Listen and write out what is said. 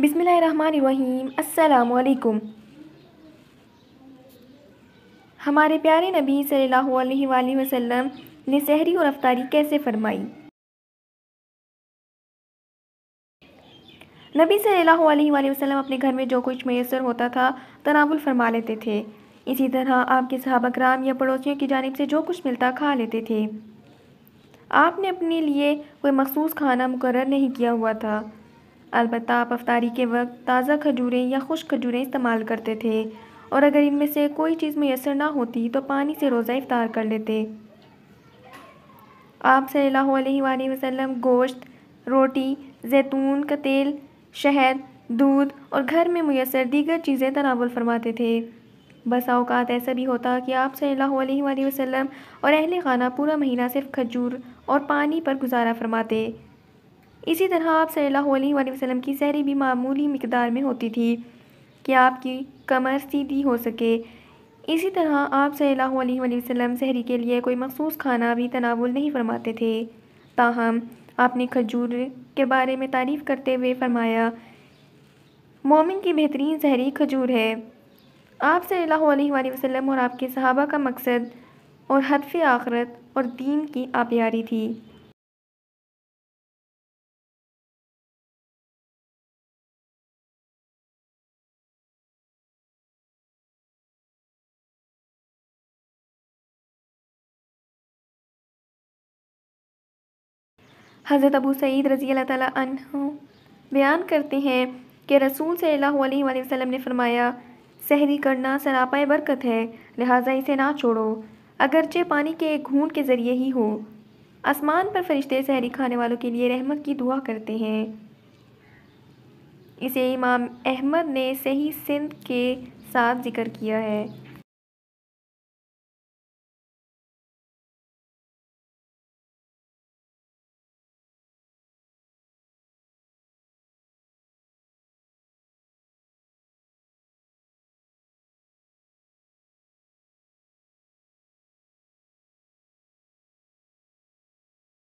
बिसमीम् हमारे प्यारे नबी सल्लल्लाहु अलैहि वसल्लम ने सहरी और अफ्तारी कैसे फरमाई नबी सल्लल्लाहु अलैहि वसल्लम अपने घर में जो कुछ मैसर होता था तनावुल फरमा लेते थे इसी तरह आपके सहाबा या पड़ोसियों की जानब से जो कुछ मिलता खा लेते थे आपने अपने लिए कोई मखसूस खाना मुकर नहीं किया हुआ था अलबत् आप अफ्तारी के वक्त ताज़ा खजूरें या खुश खजूरें इस्तेमाल करते थे और अगर इनमें से कोई चीज़ मैसर ना होती तो पानी से रोज़ा इफ़ार कर लेते आप सल्ला वसम गोश्त रोटी जैतून का तेल शहद दूध और घर में मैसर दीगर चीज़ें तनावल फरमाते थे बस अवकात ऐसा भी होता कि आप सल्ला वसम और अहल खाना पूरा महीना सिर्फ खजूर और पानी पर गुजारा फरमाते इसी तरह आप सल्ला वसम की सहरी भी मामूली मकदार में होती थी कि आपकी कमर सीधी हो सके इसी तरह आप सल्ला वसम सहरी के लिए कोई मखसूस खाना भी तनावुल नहीं फरमाते थे ताहम आपने खजूर के बारे में तारीफ़ करते हुए फरमाया मोमिन की बेहतरीन सहरी खजूर है आप सल्लल्लाहु अलैहि वसल्लम और आपके सहाबा का मकसद और हदफ़ आखरत और दीन की आप्यारी थी हज़रत अबू सईद रज़ी अल्लाह तु बयान करते हैं कि रसूल सल्लल्लाहु अलैहि वसल्लम ने फरमाया सहरी करना सरापा बरकत है लिहाजा इसे ना छोड़ो अगरचे पानी के एक घूंट के ज़रिए ही हो आसमान पर फरिश्ते सहरी खाने वालों के लिए रहमत की दुआ करते हैं इसे इमाम अहमद ने सही सिंध के साथ जिक्र किया है